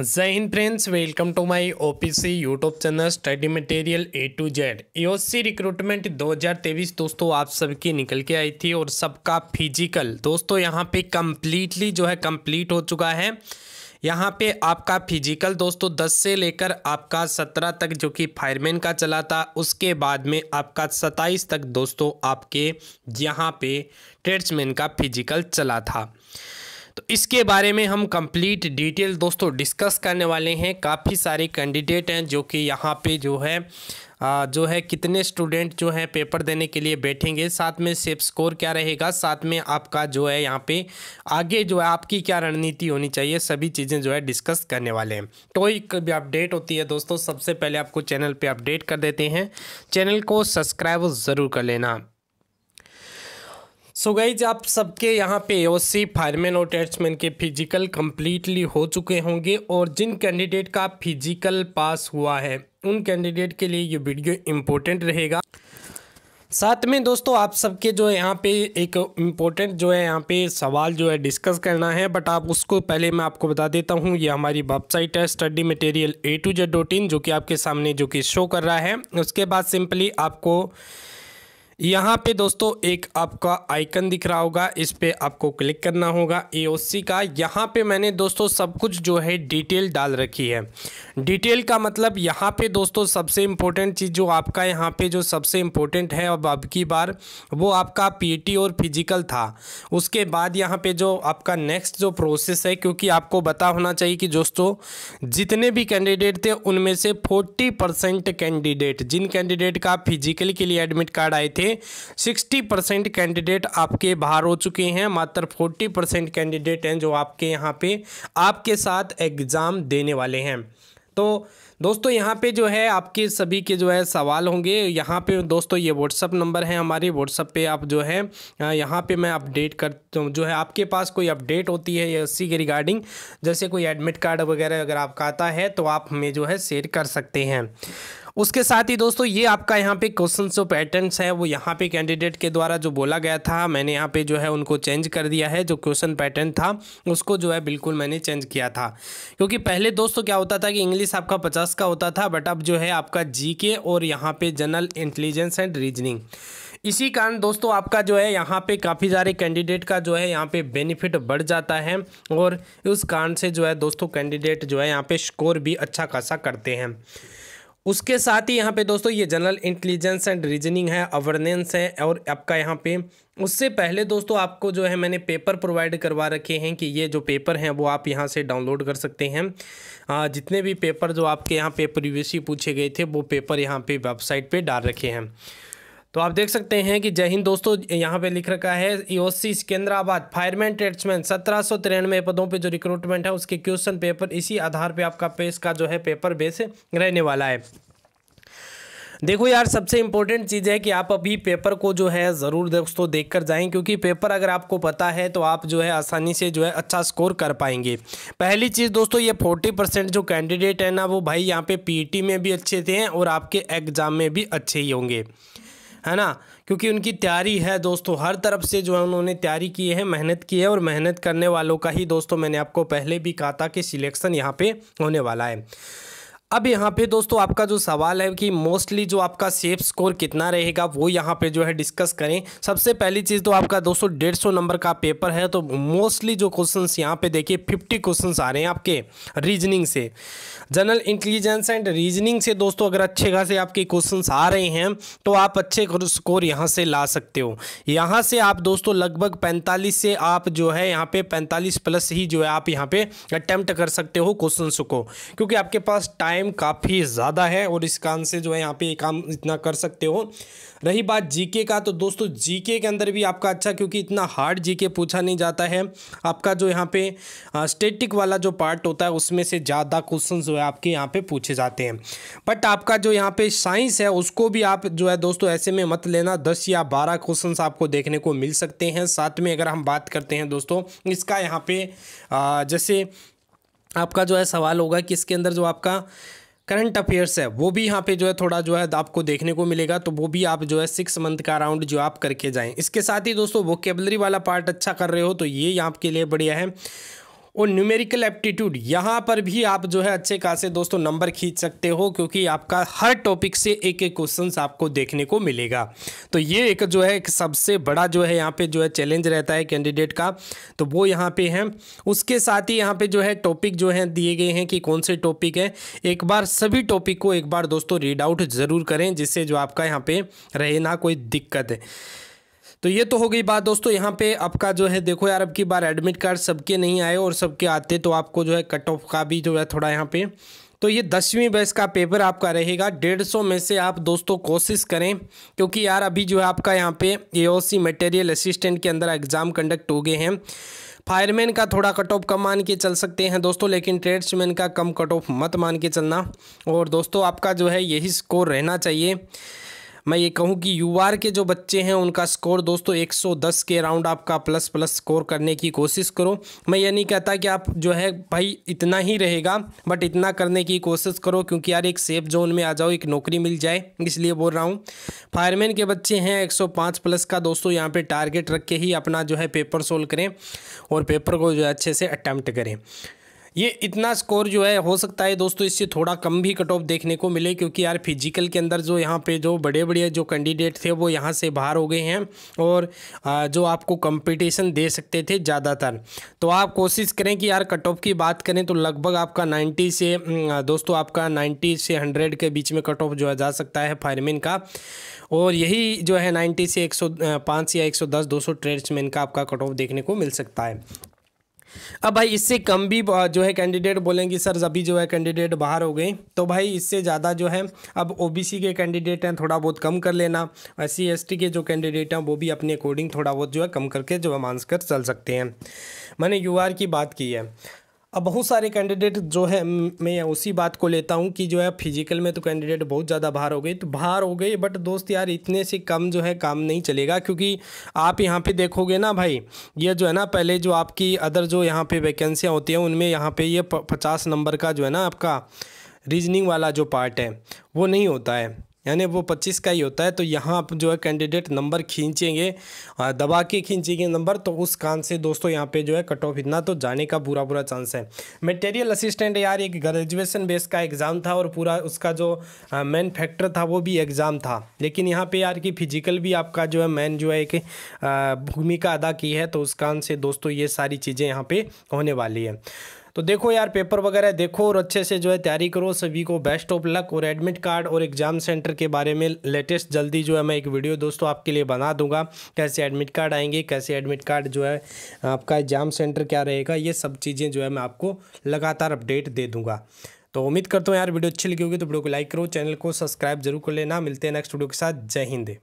जय हिंद friends welcome to my OPC YouTube channel study material A to Z EOC recruitment 2023 दोस्तों आप सबकी निकल के आई थी और सबका फिजिकल दोस्तों यहाँ पे कम्प्लीटली जो है कंप्लीट हो चुका है यहाँ पे आपका फिजिकल दोस्तों 10 से लेकर आपका 17 तक जो कि फायरमैन का चला था उसके बाद में आपका 27 तक दोस्तों आपके यहाँ पे ट्रेड्समैन का फिजिकल चला था तो इसके बारे में हम कंप्लीट डिटेल दोस्तों डिस्कस करने वाले हैं काफ़ी सारे कैंडिडेट हैं जो कि यहाँ पे जो है जो है कितने स्टूडेंट जो है पेपर देने के लिए बैठेंगे साथ में सेफ स्कोर क्या रहेगा साथ में आपका जो है यहाँ पे आगे जो है आपकी क्या रणनीति होनी चाहिए सभी चीज़ें जो है डिस्कस करने वाले हैं तो एक भी अपडेट होती है दोस्तों सबसे पहले आपको चैनल पे अपडेट कर देते हैं चैनल को सब्सक्राइब ज़रूर कर लेना सो so आप सबके यहाँ पे सी फायरमैन और टेट्समैन के फिजिकल कम्प्लीटली हो चुके होंगे और जिन कैंडिडेट का फिजिकल पास हुआ है उन कैंडिडेट के लिए ये वीडियो इम्पोर्टेंट रहेगा साथ में दोस्तों आप सबके जो है यहाँ पे एक इम्पोर्टेंट जो है यहाँ पे सवाल जो है डिस्कस करना है बट आप उसको पहले मैं आपको बता देता हूँ ये हमारी वेबसाइट है study material A to Z dot in जो कि आपके सामने जो कि शो कर रहा है उसके बाद सिंपली आपको यहाँ पे दोस्तों एक आपका आइकन दिख रहा होगा इस पर आपको क्लिक करना होगा एओसी का यहाँ पे मैंने दोस्तों सब कुछ जो है डिटेल डाल रखी है डिटेल का मतलब यहाँ पे दोस्तों सबसे इम्पोर्टेंट चीज़ जो आपका यहाँ पे जो सबसे इम्पोर्टेंट है अब अब की बार वो आपका पीटी e और फिजिकल था उसके बाद यहाँ पर जो आपका नेक्स्ट जो प्रोसेस है क्योंकि आपको पता होना चाहिए कि दोस्तों जितने भी कैंडिडेट थे उनमें से फोर्टी कैंडिडेट जिन कैंडिडेट का फिजिकल के लिए एडमिट कार्ड आए थे में परसेंट कैंडिडेट आपके बाहर हो चुके हैं मात्र फोर्टी परसेंट कैंडिडेट हैं जो आपके यहाँ पे आपके साथ एग्ज़ाम देने वाले हैं तो दोस्तों यहाँ पे जो है आपके सभी के जो है सवाल होंगे यहाँ पे दोस्तों ये व्हाट्सअप नंबर है हमारे व्हाट्सअप पे आप जो है यहाँ पे मैं अपडेट कर जो है आपके पास कोई अपडेट होती है या उसी के रिगार्डिंग जैसे कोई एडमिट कार्ड वगैरह अगर आपका आता है तो आप हमें जो है शेयर कर सकते हैं उसके साथ ही दोस्तों ये आपका यहाँ पे क्वेश्चन जो पैटर्न्स है वो यहाँ पे कैंडिडेट के द्वारा जो बोला गया था मैंने यहाँ पे जो है उनको चेंज कर दिया है जो क्वेश्चन पैटर्न था उसको जो है बिल्कुल मैंने चेंज किया था क्योंकि पहले दोस्तों क्या होता था कि इंग्लिश आपका पचास का होता था बट अब जो है आपका जी और यहाँ पे जनरल इंटेलिजेंस एंड रीजनिंग इसी कारण दोस्तों आपका जो है यहाँ पे काफ़ी सारे कैंडिडेट का जो है यहाँ पे बेनिफिट बढ़ जाता है और उस कारण से जो है दोस्तों कैंडिडेट जो है यहाँ पे स्कोर भी अच्छा खासा करते हैं उसके साथ ही यहाँ पे दोस्तों ये जनरल इंटेलिजेंस एंड रीजनिंग है अवर्नेंस है और आपका यहाँ पे उससे पहले दोस्तों आपको जो है मैंने पेपर प्रोवाइड करवा रखे हैं कि ये जो पेपर हैं वो आप यहाँ से डाउनलोड कर सकते हैं जितने भी पेपर जो आपके यहाँ पे प्रीवियसली पूछे गए थे वो पेपर यहाँ पे वेबसाइट पे डाल रखे हैं तो आप देख सकते हैं कि जय हिंद दोस्तों यहाँ पे लिख रखा है EOC e Secunderabad fireman tradesman सत्रह सौ तिरानवे पदों पे जो रिक्रूटमेंट है उसके क्वेश्चन पेपर इसी आधार पे आपका पेस का जो है पेपर बेस रहने वाला है देखो यार सबसे इम्पोर्टेंट चीज़ है कि आप अभी पेपर को जो है ज़रूर दोस्तों देख कर जाएँ क्योंकि पेपर अगर आपको पता है तो आप जो है आसानी से जो है अच्छा स्कोर कर पाएंगे पहली चीज़ दोस्तों ये फोर्टी परसेंट जो कैंडिडेट है ना वो भाई यहाँ पे पीटी e में भी अच्छे थे और आपके एग्ज़ाम में भी अच्छे ही होंगे है ना क्योंकि उनकी तैयारी है दोस्तों हर तरफ से जो है उन्होंने तैयारी की है मेहनत की है और मेहनत करने वालों का ही दोस्तों मैंने आपको पहले भी कहा था कि सिलेक्शन यहाँ पे होने वाला है अब यहाँ पे दोस्तों आपका जो सवाल है कि मोस्टली जो आपका सेफ स्कोर कितना रहेगा वो यहाँ पे जो है डिस्कस करें सबसे पहली चीज़ तो आपका दोस्तों डेढ़ सौ नंबर का पेपर है तो मोस्टली जो क्वेश्चंस यहाँ पे देखिए फिफ्टी क्वेश्चंस आ रहे हैं आपके रीजनिंग से जनरल इंटेलिजेंस एंड रीजनिंग से दोस्तों अगर अच्छे खासे आपके क्वेश्चन आ रहे हैं तो आप अच्छे स्कोर यहाँ से ला सकते हो यहाँ से आप दोस्तों लगभग पैंतालीस से आप जो है यहाँ पे पैंतालीस प्लस ही जो है आप यहाँ पे अटैम्प्ट कर सकते हो क्वेश्चन को क्योंकि आपके पास टाइम टाइम काफ़ी ज़्यादा है और इस कारण से जो है यहाँ पे ये काम इतना कर सकते हो रही बात जीके का तो दोस्तों जीके के अंदर भी आपका अच्छा क्योंकि इतना हार्ड जीके पूछा नहीं जाता है आपका जो यहाँ पे स्टेटिक वाला जो पार्ट होता है उसमें से ज़्यादा क्वेश्चन जो है आपके यहाँ पे पूछे जाते हैं बट आपका जो यहाँ पे साइंस है उसको भी आप जो है दोस्तों ऐसे में मत लेना दस या बारह क्वेश्चन आपको देखने को मिल सकते हैं साथ में अगर हम बात करते हैं दोस्तों इसका यहाँ पे जैसे आपका जो है सवाल होगा कि इसके अंदर जो आपका करंट अफेयर्स है वो भी यहाँ पे जो है थोड़ा जो है आपको देखने को मिलेगा तो वो भी आप जो है सिक्स मंथ का राउंड जो आप करके जाएं इसके साथ ही दोस्तों वोकेबलरी वाला पार्ट अच्छा कर रहे हो तो ये यहाँ के लिए बढ़िया है और न्यूमेरिकल एप्टीट्यूड यहाँ पर भी आप जो है अच्छे खासे दोस्तों नंबर खींच सकते हो क्योंकि आपका हर टॉपिक से एक एक क्वेश्चन आपको देखने को मिलेगा तो ये एक जो है एक सबसे बड़ा जो है यहाँ पे जो है चैलेंज रहता है कैंडिडेट का तो वो यहाँ पे है उसके साथ ही यहाँ पे जो है टॉपिक जो है दिए गए हैं कि कौन से टॉपिक है एक बार सभी टॉपिक को एक बार दोस्तों रीड आउट ज़रूर करें जिससे जो आपका यहाँ पे रहे ना कोई दिक्कत है तो ये तो हो गई बात दोस्तों यहाँ पे आपका जो है देखो यार अब की बार एडमिट कार्ड सबके नहीं आए और सबके आते तो आपको जो है कट ऑफ का भी जो है थोड़ा यहाँ पे तो ये दसवीं बैच का पेपर आपका रहेगा डेढ़ सौ में से आप दोस्तों कोशिश करें क्योंकि यार अभी जो है आपका यहाँ पे ए सी मटेरियल असिस्टेंट के अंदर एग्ज़ाम कंडक्ट हो गए हैं फायरमैन का थोड़ा कट ऑफ कम मान के चल सकते हैं दोस्तों लेकिन ट्रेड्समैन का कम कट ऑफ मत मान के चलना और दोस्तों आपका जो है यही स्कोर रहना चाहिए मैं ये कहूँ कि यू के जो बच्चे हैं उनका स्कोर दोस्तों 110 के अराउंड आपका प्लस प्लस स्कोर करने की कोशिश करो मैं ये नहीं कहता कि आप जो है भाई इतना ही रहेगा बट इतना करने की कोशिश करो क्योंकि यार एक सेफ जोन में आ जाओ एक नौकरी मिल जाए इसलिए बोल रहा हूँ फायरमैन के बच्चे हैं 105 प्लस का दोस्तों यहाँ पे टारगेट रख के ही अपना जो है पेपर सोल्व करें और पेपर को जो है अच्छे से अटैम्प्ट करें ये इतना स्कोर जो है हो सकता है दोस्तों इससे थोड़ा कम भी कट ऑफ देखने को मिले क्योंकि यार फिजिकल के अंदर जो यहाँ पे जो बड़े बड़े जो कैंडिडेट थे वो यहाँ से बाहर हो गए हैं और जो आपको कंपटीशन दे सकते थे ज़्यादातर तो आप कोशिश करें कि यार कट ऑफ की बात करें तो लगभग आपका नाइन्टी से दोस्तों आपका नाइन्टी से हंड्रेड के बीच में कट ऑफ जो है जा सकता है फायरमैन का और यही जो है नाइन्टी से एक सौ पाँच या एक सौ दस दो सौ ट्रेड्समैन का आपका कट ऑफ देखने को मिल सकता है अब भाई इससे कम भी जो है कैंडिडेट बोलेंगे सर अभी जो है कैंडिडेट बाहर हो गए तो भाई इससे ज़्यादा जो है अब ओ के कैंडिडेट हैं थोड़ा बहुत कम कर लेना एस सी के जो कैंडिडेट हैं वो भी अपने अकॉर्डिंग थोड़ा बहुत जो है कम करके जो है मांस कर चल सकते हैं मैंने यू की बात की है अब बहुत सारे कैंडिडेट जो है मैं उसी बात को लेता हूँ कि जो है फिजिकल में तो कैंडिडेट बहुत ज़्यादा बाहर हो गए तो बाहर हो गए बट दोस्त यार इतने से कम जो है काम नहीं चलेगा क्योंकि आप यहाँ पे देखोगे ना भाई ये जो है ना पहले जो आपकी अदर जो यहाँ पे वैकेंसियाँ होती हैं उनमें यहाँ पर ये पचास नंबर का जो है ना आपका रीजनिंग वाला जो पार्ट है वो नहीं होता है यानी वो पच्चीस का ही होता है तो यहाँ आप जो है कैंडिडेट नंबर खींचेंगे दबा के खींचेंगे नंबर तो उस कान से दोस्तों यहाँ पे जो है कट ऑफ इतना तो जाने का बुरा बुरा चांस है मटेरियल असिस्टेंट यार एक ग्रेजुएशन बेस का एग्ज़ाम था और पूरा उसका जो मेन फैक्टर था वो भी एग्ज़ाम था लेकिन यहाँ पर यार की फिजिकल भी आपका जो है मैन जो है एक भूमिका अदा की है तो उस कान से दोस्तों ये सारी चीज़ें यहाँ पर होने वाली है तो देखो यार पेपर वगैरह देखो और अच्छे से जो है तैयारी करो सभी को बेस्ट ऑफ लक और एडमिट कार्ड और एग्जाम सेंटर के बारे में लेटेस्ट जल्दी जो है मैं एक वीडियो दोस्तों आपके लिए बना दूंगा कैसे एडमिट कार्ड आएंगे कैसे एडमिट कार्ड जो है आपका एग्जाम सेंटर क्या रहेगा ये सब चीज़ें जो है मैं आपको लगातार अपडेट दे दूँगा तो उम्मीद करता हूँ यार वीडियो अच्छी लगी होगी तो वीडियो को लाइक करो चैनल को सब्सक्राइब जरूर कर लेना मिलते हैं नेक्स्ट वीडियो के साथ जय हिंद